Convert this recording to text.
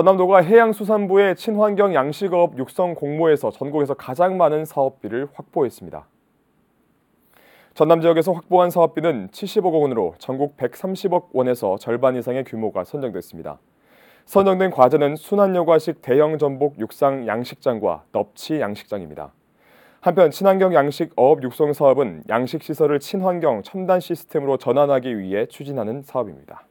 전남도가 해양수산부의 친환경 양식업 육성 공모에서 전국에서 가장 많은 사업비를 확보했습니다. 전남 지역에서 확보한 사업비는 75억 원으로 전국 130억 원에서 절반 이상의 규모가 선정됐습니다. 선정된 과제는 순환여과식 대형 전복 육상 양식장과 넙치 양식장입니다. 한편 친환경 양식 어업 육성 사업은 양식 시설을 친환경 첨단 시스템으로 전환하기 위해 추진하는 사업입니다.